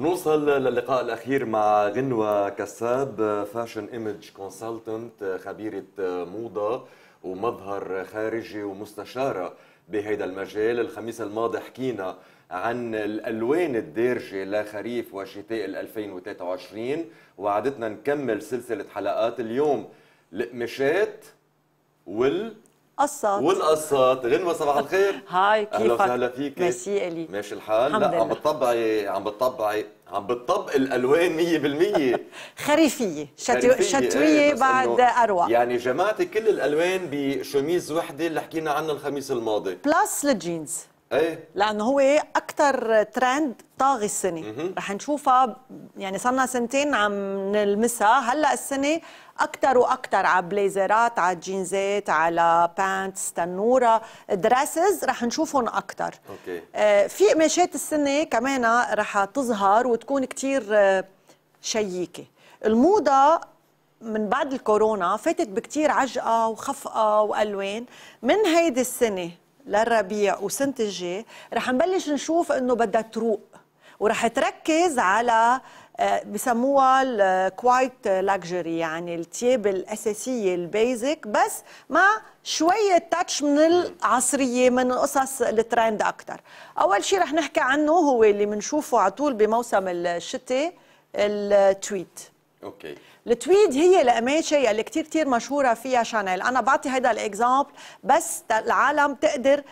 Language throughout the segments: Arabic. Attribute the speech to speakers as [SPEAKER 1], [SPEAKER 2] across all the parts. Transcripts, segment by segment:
[SPEAKER 1] نوصل للقاء الأخير مع غنوة كساب فاشن إيمج كونسلتنت خبيرة موضة ومظهر خارجي ومستشارة بهذا المجال الخميس الماضي حكينا عن الألوان الدارجة لخريف وشتاء 2023 وعدتنا نكمل سلسلة حلقات اليوم القماشات وال قصات والقصات غنوه صباح الخير
[SPEAKER 2] هاي كيفك اهلا وسهلا
[SPEAKER 1] فيك ميرسي الي ماشي الحال لا عم بتطبعي عم بتطبعي عم بتطبق الالوان 100%
[SPEAKER 2] خريفيه شتو... إيه، شتويه بعد اروع
[SPEAKER 1] يعني جمعتي كل الالوان بشميز وحده اللي حكينا عنها الخميس الماضي
[SPEAKER 2] بلس الجينز ايه لانه هو اكثر ترند طاغي السنه رح نشوفها يعني صرنا سنتين عم نلمسها هلا السنه اكثر واكثر على بليزرات على جينزات على بانتس تنوره دراسز رح نشوفهم اكثر اوكي آه، في قماشات السنه كمان رح تظهر وتكون كثير آه، شيكه الموضه من بعد الكورونا فاتت بكتير عجقه وخفقه والوان من هيدي السنه للربيع وسنه الجاي رح نبلش نشوف انه بدها تروق ورح تركز على آه، بسموها الكوايت آه، لاكجري يعني التياب الاساسيه البيزك بس مع شويه تاتش من العصريه من قصص الترند اكثر اول شيء رح نحكي عنه هو اللي بنشوفه على طول بموسم الشتاء التويت آه، اوكي التويد هي القماشه يلي كثير كثير مشهوره فيها شانيل انا بعطي هذا الاكزامبل بس العالم تقدر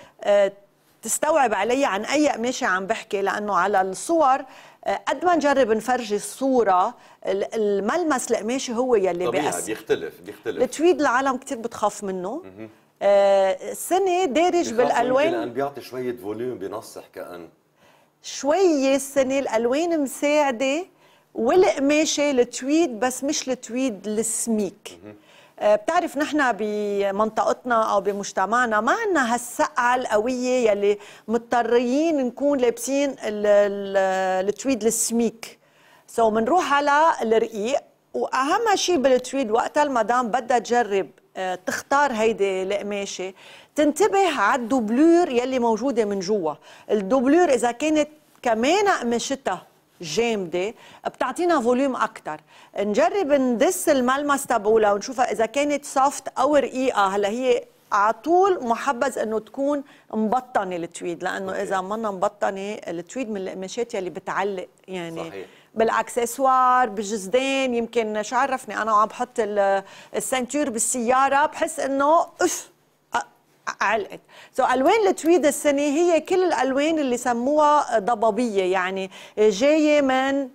[SPEAKER 2] تستوعب علي عن اي قماشه عم بحكي لانه على الصور قد آه، ما نجرب نفرجي الصوره الملمس القماشي هو يلي طبيعي بيأثر
[SPEAKER 1] بيختلف بيختلف التويد
[SPEAKER 2] العالم كثير بتخاف منه السنه آه، دارج بالالوان كان
[SPEAKER 1] بيعطي شويه فوليوم بنصح كان
[SPEAKER 2] شويه السنه الالوان مساعده والقماشه التويد بس مش التويد السميك آه، بتعرف نحن بمنطقتنا او بمجتمعنا ما عندنا هالسقعه القويه يلي مضطرين نكون لابسين التويد السميك سو so بنروح على الرقيق واهم شيء بالتويد وقتها المدام بدها تجرب آه، تختار هيدي القماشه تنتبه على الدوبلور يلي موجوده من جوا الدوبلور اذا كانت كمان قماشتها جامده بتعطينا فوليوم اكثر نجرب ندس الملمس تبولا ونشوفها اذا كانت سوفت او رقيقه هلا هي على طول محبذ انه تكون مبطنه التويد لانه أوكي. اذا ما مبطنه التويد من القماشات يلي بتعلق يعني صحيح. بالاكسسوار بالجزدان يمكن شو عرفني انا وعم بحط السنتور بالسياره بحس انه اف علقت سو so, الوان التويد السنه هي كل الالوان اللي سموها ضبابيه يعني جايه من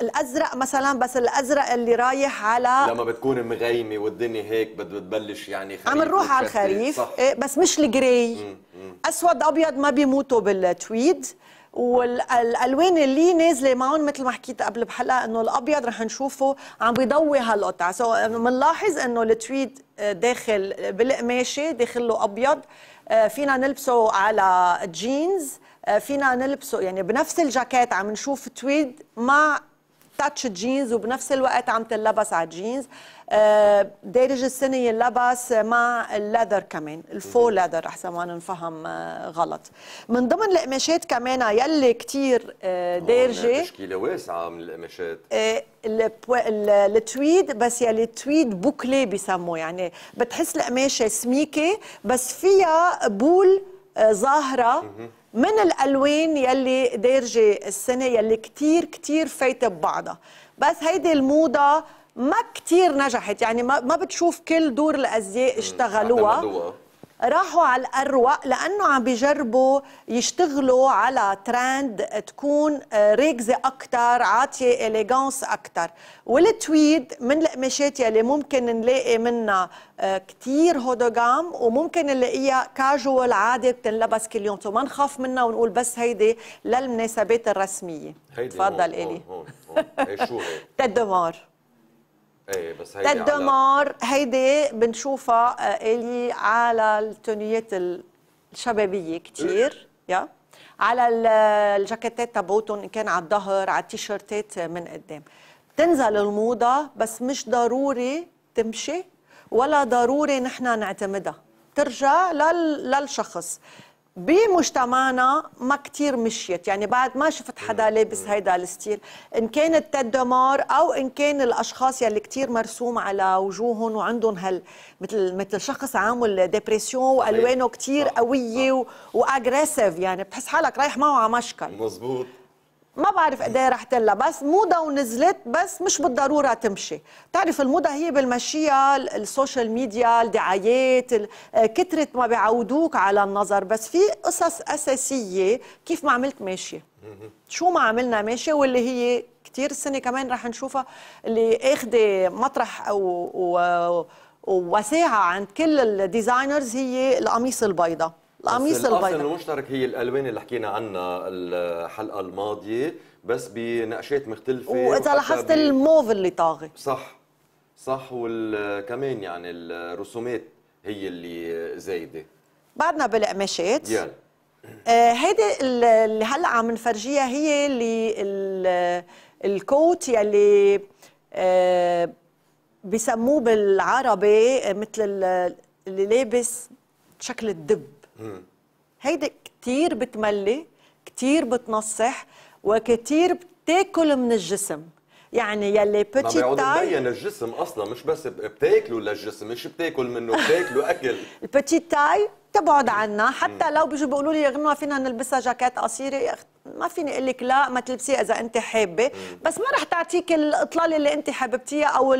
[SPEAKER 2] الازرق مثلا بس الازرق اللي رايح على
[SPEAKER 1] لما بتكون مغيمه والدنيا هيك بده تبلش يعني
[SPEAKER 2] خريف عم نروح على الخريف صح. إيه، بس مش الجراي اسود ابيض ما بيموتوا بالتويد والالوان اللي نازله معهم مثل ما حكيت قبل بحلقه انه الابيض رح نشوفه عم بيضوي هالقطع سو بنلاحظ انه التويد داخل بالقماشه داخل له ابيض آه، فينا نلبسه على جينز آه، فينا نلبسه يعني بنفس الجاكيت عم نشوف تويد مع تاتش جينز وبنفس الوقت عم تنلبس على جينز آه، دارج السنه ينلبس مع اللذر كمان الفو لذر احسن ما نفهم آه، غلط من ضمن القماشات كمان يلي كثير آه، دارجه تشكيله
[SPEAKER 1] واسعه من القماشات
[SPEAKER 2] التويد بس يلي التويد بوكلي بسموه يعني بتحس القماشه سميكه بس فيها بول ظاهره من الالوان يلي دارجه السنه يلي كتير كتير فايته ببعضها بس هيدي الموضه ما كتير نجحت يعني ما, ما بتشوف كل دور الازياء اشتغلوها راحوا على الأروق لأنه عم بيجربوا يشتغلوا على ترند تكون آه، ريكزة أكثر عاطية إليغانس أكثر والتويد من القماشات يلي ممكن نلاقي منها آه، كثير هودوغام وممكن نلاقيها كاجوال عادي بتنلبس كل يوم ما نخاف منها ونقول بس هيدي للمناسبات الرسمية هيدي تفضل إلي هون هون هي إيه، شو هي؟ تدمار
[SPEAKER 1] ايه بس هيدي على...
[SPEAKER 2] هيدي بنشوفها آه، الي على التونيات الشبابيه كثير إيه. يا على الجاكيتات تبعوتهم ان كان على الظهر على التيشيرتات آه، من قدام تنزل الموضه بس مش ضروري تمشي ولا ضروري نحن نعتمدها ترجع للشخص بمجتمعنا ما كتير مشيت يعني بعد ما شفت حدا لابس هيدا الستيل ان كان التدمار دمار او ان كان الاشخاص يلي كتير مرسوم على وجوههم وعندهم هال مثل مثل شخص عامل ديبرسيون والوانه كتير قويه واجريسيف يعني بتحس حالك رايح معه على مشكل مزبوط ما بعرف قد ايه رح تلا بس موضه ونزلت بس مش بالضروره تمشي بتعرف الموضه هي بالمشيه السوشيال ميديا الدعايات كثره آه، ما بيعودوك على النظر بس في قصص اساسيه كيف ما عملت ماشيه شو ما عملنا ماشيه واللي هي كثير السنه كمان رح نشوفها اللي اخذه مطرح او وساعه عند كل الديزاينرز هي القميص البيضه القميص البيضاء المشترك
[SPEAKER 1] هي الالوان اللي حكينا عنها الحلقه الماضيه بس بنقشات مختلفه واذا لاحظت الموف اللي طاغي صح صح وكمان يعني الرسومات هي اللي زايده
[SPEAKER 2] بعدنا بالقماشات يلا آه، هيدي آه اللي هلا عم نفرجيها هي اللي الكوت يلي آه بسموه بالعربي مثل اللي لابس شكل الدب هيدي كتير بتملي كتير بتنصح وكتير بتاكل من الجسم يعني يلي نعم، بتشي تاي مبين
[SPEAKER 1] الجسم اصلا مش بس بتاكلوا للجسم مش بتاكل منه بتاكلوا اكل
[SPEAKER 2] البتيت تاي تبعد عنا حتى لو بيجوا بيقولوا لي غنوه فينا نلبسها جاكيت قصيره يا اختي ما فيني اقول لك لا ما تلبسيه اذا انت حابه بس ما رح تعطيك الاطلاله اللي انت حاببتيها او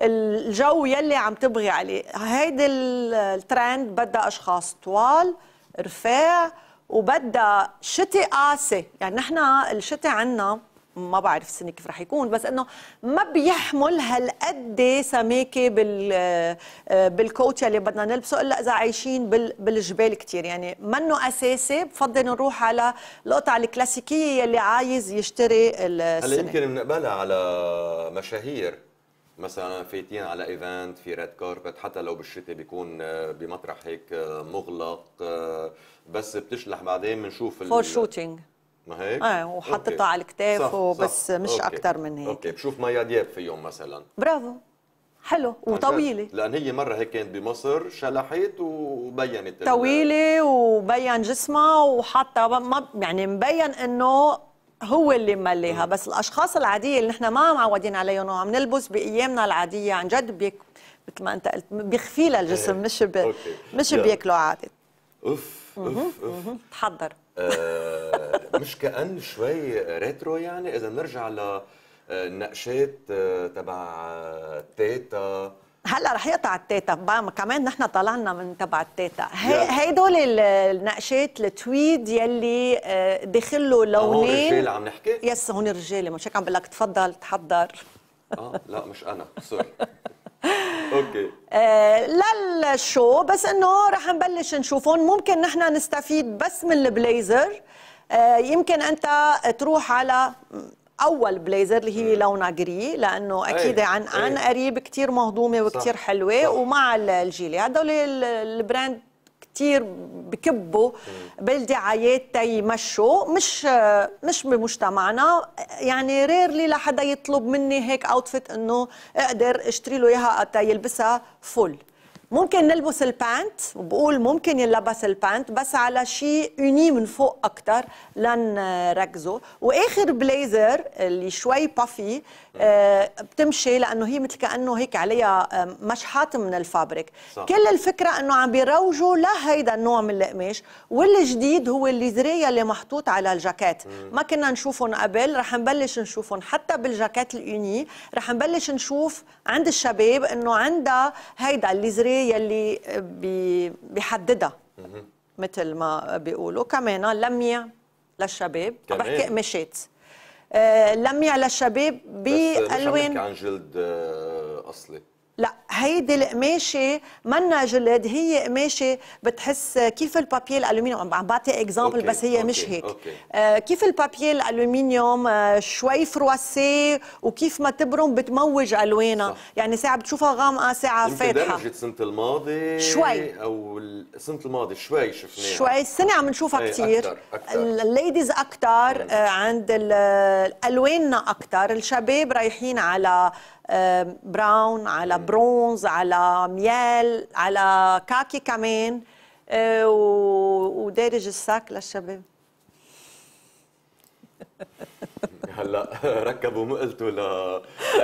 [SPEAKER 2] الجو يلي عم تبغي عليه هيدي الترند بدها اشخاص طوال رفاع وبدها شتي قاسي يعني نحن الشتي عندنا ما بعرف السنه كيف رح يكون بس انه ما بيحمل هالقد سماكه بال آه، بالكوتش اللي بدنا نلبسه الا اذا عايشين بالجبال كثير يعني منه اساسي بفضل نروح على القطع الكلاسيكيه اللي عايز يشتري السنه هلا يمكن
[SPEAKER 1] بنقبلها على مشاهير مثلا فايتين على ايفنت في ريد كاربت حتى لو بالشتاء بيكون آه، بمطرح هيك آه، مغلق بس بتشلح بعدين بنشوف فور شوتينج ما هيك؟ ايه وحطتها على الكتاف وبس صح. مش اكثر من هيك اوكي بشوف مايا دياب في يوم مثلا
[SPEAKER 2] برافو حلو وطويله
[SPEAKER 1] لان هي مره هيك كانت بمصر شلحت وبينت طويله
[SPEAKER 2] وبين جسمها وحتى ما يعني مبين انه هو اللي مليها بس الاشخاص العاديه اللي نحن ما معودين عليهم وعم نلبس بايامنا العاديه عن جد بيك مثل ما انت قلت بيخفي لها الجسم إيه. مش بي مش بياكلوا عادي اوف اوف اوف تحضر آه
[SPEAKER 1] مش كان شوي ريترو يعني اذا نرجع لنقشات
[SPEAKER 2] آه، تبع آه، تيتا هلا رح يقطع التيتا كمان نحن طلعنا من تبع التيتا هيدول النقشات التويد يلي آه، دخلوا لونين هون الرجال عم نحكي؟ يس هون الرجال مش هيك عم بقول لك تفضل تحضر
[SPEAKER 1] اه لا مش انا سوري اوكي
[SPEAKER 2] آه للشو بس انه رح نبلش نشوفهم ممكن نحن نستفيد بس من البليزر آه يمكن انت تروح على اول بليزر اللي هي لونها جري لانه إيه، اكيد عن أي. عن قريب كثير مهضومه وكثير حلوه صح. ومع الجيلي هدول البراند كتير بكبوا بالدعايات تيمشوا مش مش بمجتمعنا يعني ريرلي لحدا يطلب مني هيك اوتفيت انه اقدر اشتري له اياها تيلبسها فل ممكن نلبس البانت وبقول ممكن ينلبس البانت بس على شيء يوني من فوق اكثر لنركزه واخر بليزر اللي شوي بافي آه، بتمشي لانه هي مثل كانه هيك عليها مشحات من الفابريك صح. كل الفكره انه عم بيروجوا لهيدا النوع من القماش والجديد هو اللي اللي محطوط على الجاكيت ما كنا نشوفهم قبل رح نبلش نشوفهم حتى بالجاكيت اليوني رح نبلش نشوف عند الشباب انه عندها هيدا اللي يلي بيحددها مثل ما بيقولوا كمان لمية للشباب كمان. بحكي قماشات آه لمية للشباب بالوان عن
[SPEAKER 1] جلد آه، اصلي
[SPEAKER 2] لا هيدي القماشه منا جلد هي قماشه بتحس كيف البابيي الالومنيوم عم بعطي اكزامبل بس هي أوكي. مش هيك أوكي. آه كيف البابيي الالومنيوم آه شوي فرواسي وكيف ما تبرم بتموج الوانها يعني ساعه بتشوفها غامقه ساعه فاتحه
[SPEAKER 1] درجه سنه الماضي شوي او سنه الماضي شوي شفناها شوي السنه عم نشوفها كثير
[SPEAKER 2] الليديز اكثر عند الواننا اكثر الشباب رايحين على براون على برونز على ميال على كاكي كمان آه، ودارج الساك للشباب
[SPEAKER 1] هلا ركبوا مقلته ل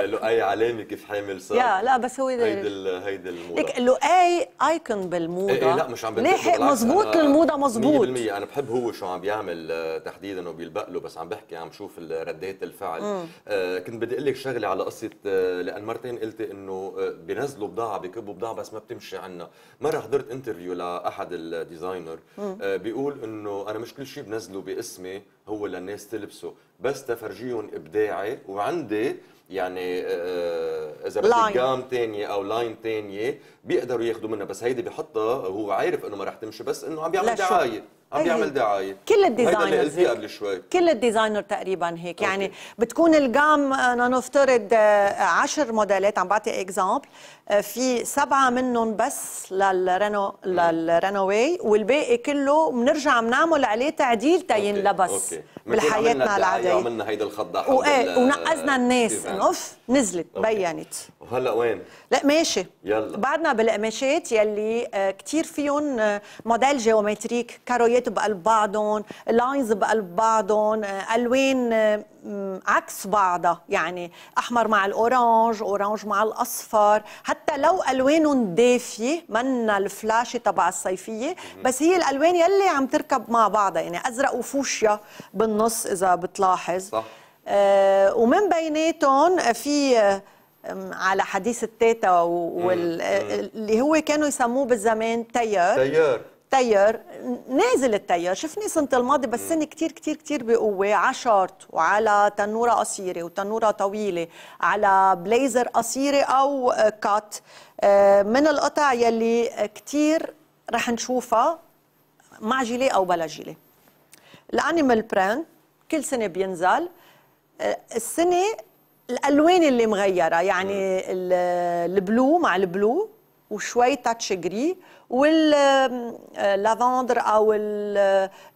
[SPEAKER 1] لؤي علامة كيف حامل صار يا لا بس هو هيدي هيدي الموضه لك
[SPEAKER 2] لؤي ايكون بالموضه إيه،, ايه لا مش عم لاحق مضبوط للموضه مضبوط 100% انا
[SPEAKER 1] بحب هو شو عم بيعمل آه، تحديدا وبيلبق له بس عم بحكي عم شوف ردات الفعل آه كنت بدي اقول لك شغله على قصه آه، لان مرتين قلت انه آه، بينزلوا بضاعه بكبوا بضاعه بس ما بتمشي عنا مره حضرت انترفيو لاحد الديزاينر آه بيقول انه انا مش كل شيء بنزله باسمي هو للناس تلبسه بس تفرجيهم ابداعي وعندي يعني آه، اذا بدك جام ثانيه او لاين ثانيه بيقدروا ياخذوا منها بس هيدي بحطها هو عارف انه ما رح تمشي بس انه عم بيعمل دعايه عم بيعمل طيب. دعايه كل الديزاينرز هيدا قبل شوي
[SPEAKER 2] كل الديزاينر تقريبا هيك يعني أوكي. بتكون الجام لنفترض آه، 10 آه، موديلات عم بعطي اكزامبل آه، في سبعه منهم بس للرنو للرنوي والباقي كله بنرجع بنعمل عليه تعديل تين لبس بحياتنا العاديه عملنا
[SPEAKER 1] هيدا الخضه ونقزنا الناس اوف
[SPEAKER 2] نزلت أوكي. بينت
[SPEAKER 1] وهلا وين؟ لا ماشي يلا
[SPEAKER 2] بعدنا بالقماشات يلي آه، كثير فيهم آه، موديل جيومتريك كارويات بقلب بعضهم لاينز بقلب بعضهم الوان عكس بعضها يعني احمر مع الاورانج اورانج مع الاصفر حتى لو الوانهم دافيه من الفلاشه تبع الصيفيه بس هي الالوان يلي عم تركب مع بعضها يعني ازرق وفوشيا بالنص اذا بتلاحظ صح آه ومن بيناتهم في على حديث التيتا واللي هو كانوا يسموه بالزمان تيار تيار تاير نازل التاير شفني سنه الماضي بس سنه كتير كتير كتير بقوه على وعلى تنوره قصيره وتنوره طويله على بليزر قصيره او كات آه، من القطع يلي كتير رح نشوفها مع جيلي او بلا جيلي الانيمال بران كل سنه بينزل آه، السنه الالوان اللي مغيره يعني البلو مع البلو وشوي تاتش جري واللافندر آه، او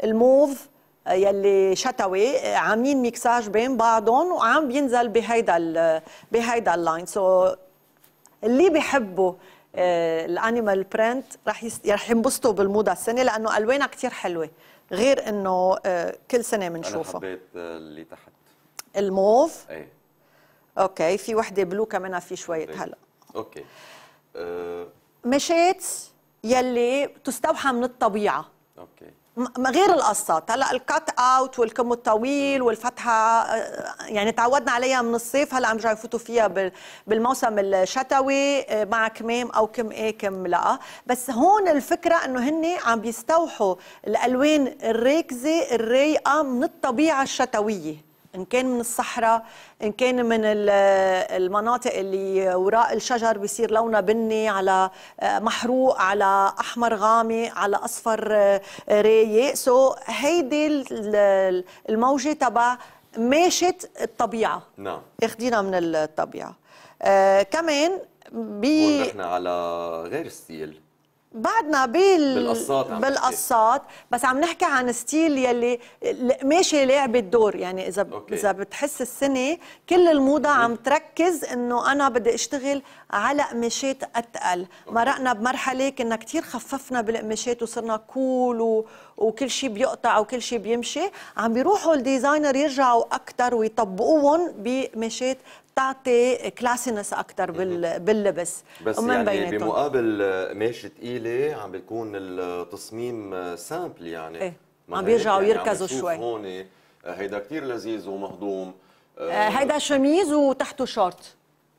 [SPEAKER 2] الموف آه، آه، يلي شتوي عاملين ميكساج بين بعضهم وعم بينزل بهيدا بهيدا اللاين سو اللي بيحبوا الانيمال برنت رح رح ينبسطوا بالموضه السنه لانه الوانها كثير حلوه غير انه كل سنه بنشوفها
[SPEAKER 1] انا حبيت اللي تحت
[SPEAKER 2] الموف اي اوكي في وحده بلو كمان في شويه إيه. هلا
[SPEAKER 1] اوكي أه
[SPEAKER 2] مشيت يلي تستوحى من الطبيعه اوكي غير القصات هلا الكات اوت والكم الطويل والفتحه آه، يعني تعودنا عليها من الصيف هلا عم يرجعوا يفوتوا فيها بالموسم الشتوي آه، مع كمام او كم ايه كم لا بس هون الفكره انه هن عم بيستوحوا الالوان الراكزه الرايقه من الطبيعه الشتويه إن كان من الصحراء إن كان من المناطق اللي وراء الشجر بيصير لونها بني على آه، محروق على أحمر غامق على أصفر آه، رايق سو هيدي الموجة تبع ماشت الطبيعة نعم اخدينا من الطبيعة آه كمان بي ونحن
[SPEAKER 1] على غير السيل
[SPEAKER 2] بعدنا بال بالقصات بالقصات بس عم نحكي عن ستيل يلي ماشي لاعب الدور يعني اذا أوكي. اذا بتحس السنه كل الموضه عم تركز انه انا بدي اشتغل على قماشات اتقل مرقنا بمرحله كنا كثير خففنا بالقماشات وصرنا كول و... وكل شيء بيقطع وكل شيء بيمشي عم بيروحوا الديزاينر يرجعوا اكثر ويطبقوهم بقماشات بتعطي كلاسينس اكثر باللبس بس ومن يعني بيناتهم. بمقابل
[SPEAKER 1] ماشي ثقيله عم بيكون التصميم سامبل يعني ايه عم بيرجعوا يعني يركزوا شوي هون آه، هيدا كثير لذيذ ومهضوم آه،, آه هيدا
[SPEAKER 2] شميز وتحته شورت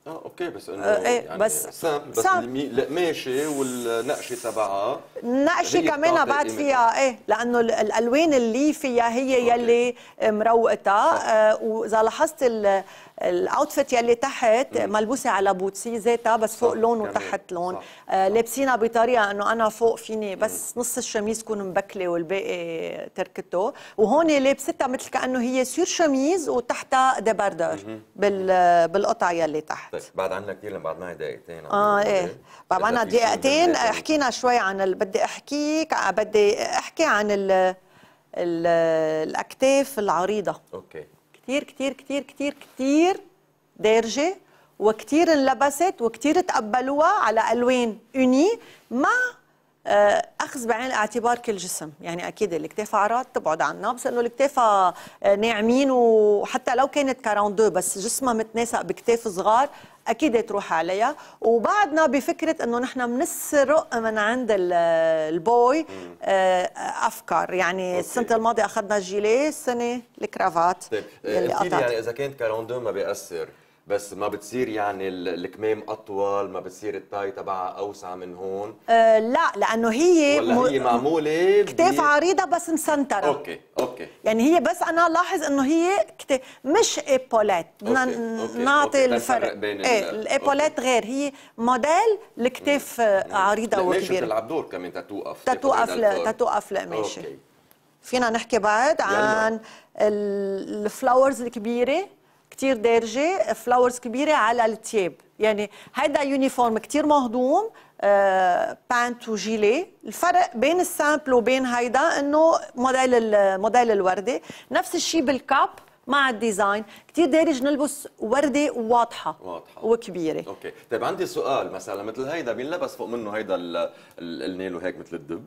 [SPEAKER 1] اه اوكي بس انه آه ايه يعني بس سامبل بس القماشه والنقشه تبعها النقشه كمان بعد فيها
[SPEAKER 2] ايه لانه الالوان اللي فيها هي أوكي. يلي مروقتها آه واذا لاحظت الاوتفيت يلي تحت ملبوسه على بوتسي ذاتها بس فوق لون وتحت لون آه، لابسينها بطريقه انه انا فوق فيني بس نص الشميز تكون مبكله والباقي تركته وهون لابستها مثل كانه هي سير شميز وتحتها ديباردر بال بالقطع يلي تحت
[SPEAKER 1] طيب بعد عنا كثير لان آه، إيه. بعد معي دقيقتين اه ايه بعد عنا دقيقتين حكينا
[SPEAKER 2] شوي عن ال... بدي احكيك بدي احكي عن ال... ال... الاكتاف العريضه اوكي كتير كتير كتير كتير كتير دارجه وكتير انلبست وكتير تقبلوها على الوان اوني مع آه، اخذ بعين الاعتبار كل جسم يعني اكيد الاكتاف عرات تبعد عنها بس انه الاكتاف آه، ناعمين وحتى لو كانت 42 بس جسمها متناسق بكتاف صغار اكيد تروح عليها وبعدنا بفكره انه نحن بنسرق من عند آه، البوي افكار يعني السنه الماضيه اخذنا الجيلي السنه الكرافات طيب اللي
[SPEAKER 1] يعني اذا كانت 42 ما بيأثر بس ما بتصير يعني الكمام اطول ما بتصير التاي تبعها اوسع من هون
[SPEAKER 2] أه لا لانه هي ولا م... هي معموله كتاف عريضه بس مسنتره اوكي اوكي يعني هي بس انا لاحظ انه هي كتاف مش ايبوليت بدنا نعطي الفرق بين ايه الايبوليت غير هي موديل الكتاف آه، عريضه وكبيره بتلعب دور
[SPEAKER 1] كمان تتوقف تتوقف تتوقف القماشه
[SPEAKER 2] فينا نحكي بعد عن الفلاورز الكبيره كتير دارجه فلاورز كبيره على التياب يعني هيدا يونيفورم كتير مهضوم بانت آه، وجيلي الفرق بين السامبل وبين هيدا انه موديل موديل الورده نفس الشيء بالكاب مع الديزاين كثير دارج نلبس ورده واضحه واضحه
[SPEAKER 1] وكبيره اوكي طيب عندي سؤال مثلا مثل هيدا بينلبس فوق منه هيدا النيل وهيك مثل الدب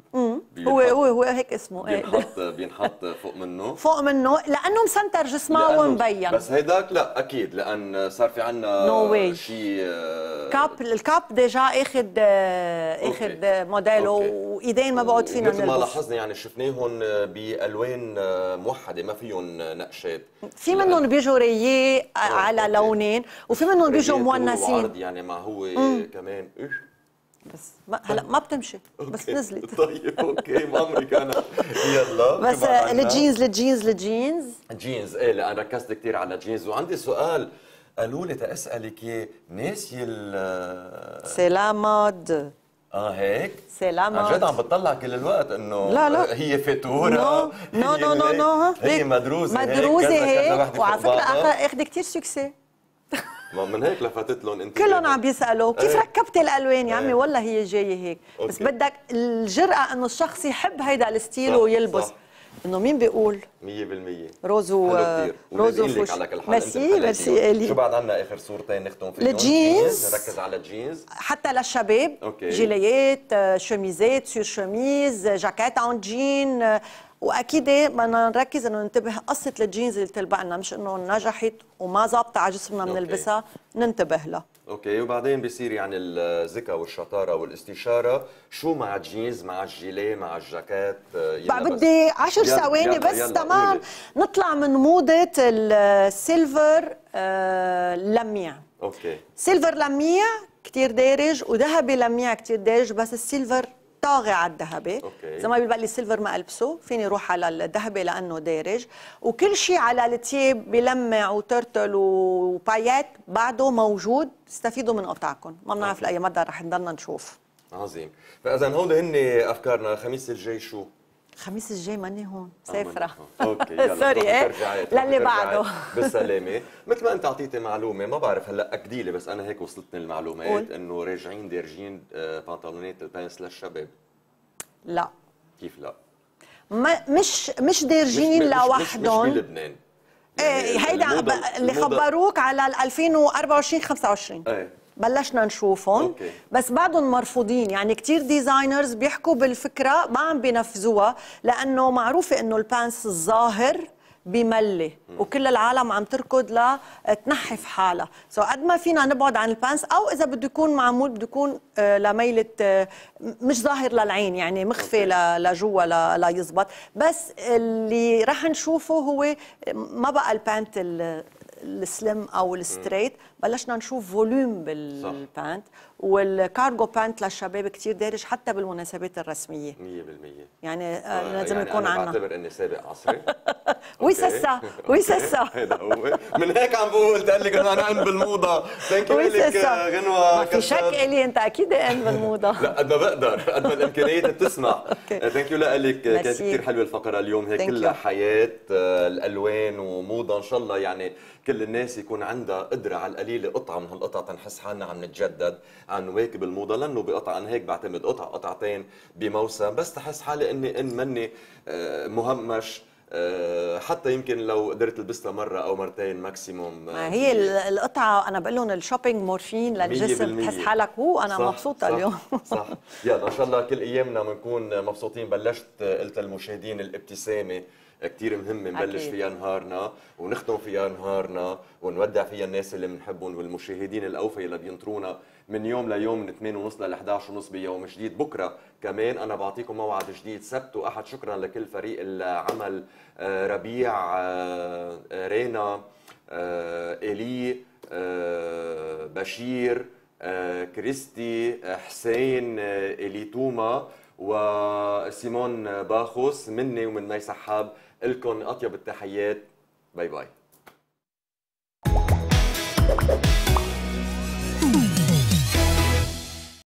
[SPEAKER 2] هو هو هو هيك اسمه إيه.
[SPEAKER 1] بينحط بينحط فوق منه فوق
[SPEAKER 2] منه لانه مسنتر جسمه ومبين بس
[SPEAKER 1] هيداك لا اكيد لان صار في عندنا نو no شيء آه، كاب
[SPEAKER 2] الكاب ديجا اخذ آه، اخذ موديله وايدين ما بقعد فينا مثل ما لاحظنا
[SPEAKER 1] يعني شفناهم بالوان آه، موحده ما فيهم نقشات
[SPEAKER 2] في منهم بيجوا ريي على لونين وفي منهم بيجوا مونسين
[SPEAKER 1] يعني ما هو كمان إيه. بس
[SPEAKER 2] ما هلا طيب. ما بتمشي
[SPEAKER 1] بس نزلت طيب اوكي ما عمرك انا يلا بس الجينز
[SPEAKER 2] الجينز الجينز
[SPEAKER 1] جينز ايه لا انا ركزت كثير على جينز وعندي سؤال قالوا لي تاسالك إيه؟ ناسي ال
[SPEAKER 2] سلاماد اه هيك سلام عن جد
[SPEAKER 1] عم بتطلع كل الوقت انه لا لا هي فاتوره نو نو نو نو هي مدروسه مدروسه هيك, هيك, هيك وعلى فكره اخذ
[SPEAKER 2] كثير سكسي
[SPEAKER 1] ما من هيك لفتت لهم
[SPEAKER 2] انت كلهم عم بيسالوا كيف إيه. ركبت الالوان يا عمي إيه. والله هي جايه هيك أوكي. بس بدك الجرأه انه الشخص يحب هيدا الستيل ويلبس صح. انه مين بيقول 100% روز و روز ميرسي ميرسي الي شو
[SPEAKER 1] بعد عندنا اخر صورتين نختم فيهم الجينز ركز
[SPEAKER 2] على الجينز حتى للشباب جيليات آه، شميزات سور شميز جاكيت عن جين آه، واكيد إيه، بدنا نركز انه ننتبه قصه الجينز اللي تلبقنا مش انه نجحت وما ظابطه على جسمنا بنلبسها ننتبه لها
[SPEAKER 1] اوكي وبعدين بصير يعني الذكاء والشطاره والاستشاره شو مع الجينز مع الجيلي مع الجاكيت آه، بقى بدي 10 ثواني بس يلا تمام
[SPEAKER 2] نطلع من موضه السيلفر آه، لميع اوكي سيلفر لميع كثير دارج وذهبي لميع كثير دارج بس السيلفر طاغي على الذهبي زي ما بيبقى لي سيلفر ما البسه فيني روح على الذهبي لانه دارج وكل شيء على التياب بلمع وترتل وبايات بعده موجود استفيدوا من قطعكم ما بنعرف لاي مدى رح نضلنا نشوف
[SPEAKER 1] عظيم فاذا هول هن افكارنا الخميس الجاي شو
[SPEAKER 2] الخميس الجاي ماني هون آه، مسافره
[SPEAKER 1] اوكي سوري ايه للي بعده بالسلامه مثل ما انت اعطيتي معلومه ما بعرف هلا اكديلي بس انا هيك وصلتني المعلومات انه راجعين دارجين آه، بنطلونات البانس للشباب
[SPEAKER 2] لا كيف لا؟ ما مش مش دارجين لوحدهم مش بلبنان ايه يعني هيدا اللي خبروك على 2024 25 ايه بلشنا نشوفهم أوكي. بس بعدهم مرفوضين يعني كثير ديزاينرز بيحكوا بالفكره ما عم بينفذوها لانه معروفه انه البانس الظاهر بملي وكل العالم عم تركض لتنحف حالها سو قد ما فينا نبعد عن البانس او اذا بده يكون معمول بده يكون آه، لميله آه، مش ظاهر للعين يعني مخفي لجوا ليزبط بس اللي رح نشوفه هو ما بقى البانت السليم او الستريت بلشنا نشوف فوليوم بالبانت صح. والكارجو بانت للشباب كتير دارج حتى بالمناسبات الرسميه 100% يعني آه، آه، لازم يعني يكون عندنا بعتبر
[SPEAKER 1] اني سابق عصري
[SPEAKER 2] وي ويسسا وي
[SPEAKER 1] هذا إيه هو من هيك عم بقول تقول لك انا ان بالموضه ثانك يو لك
[SPEAKER 2] غنوه ما في شك الي انت اكيد ان بالموضه
[SPEAKER 1] لا قد ما بقدر قد ما الامكانيات بتسمح ثانك يو آه، لك كانت كثير حلوه الفقره اليوم هي كلها حياه الالوان وموضه ان شاء الله يعني كل الناس يكون عندها قدره على القليله قطعه من هالقطع تنحس حالنا عم نتجدد عن نواكب الموضه لانه بقطع عن هيك بعتمد قطع قطعتين بموسم بس تحس حالي اني ان مني آه، مهمش آه، حتى يمكن لو قدرت البسها مره او مرتين ماكسيموم آه، ما هي
[SPEAKER 2] القطعه انا بقول لهم الشوبينج مورفين للجسم بتحس حالك هو انا صح مبسوطه صح اليوم صح
[SPEAKER 1] يلا ان شاء الله كل ايامنا بنكون مبسوطين بلشت قلت للمشاهدين الابتسامه كثير مهمه نبلش فيها نهارنا ونختم فيها نهارنا ونودع فيها الناس اللي بنحبهم والمشاهدين الاوفى اللي بينطرونا من يوم ليوم من 8 ونص ل 11 ونص بيوم جديد بكره كمان انا بعطيكم موعد جديد سبت واحد شكرا لكل فريق العمل آه، ربيع آه، آه، رينا الي بشير كريستي حسين اليتوما وسيمون باخوس مني ومن ماي سحاب لكم اطيب التحيات باي باي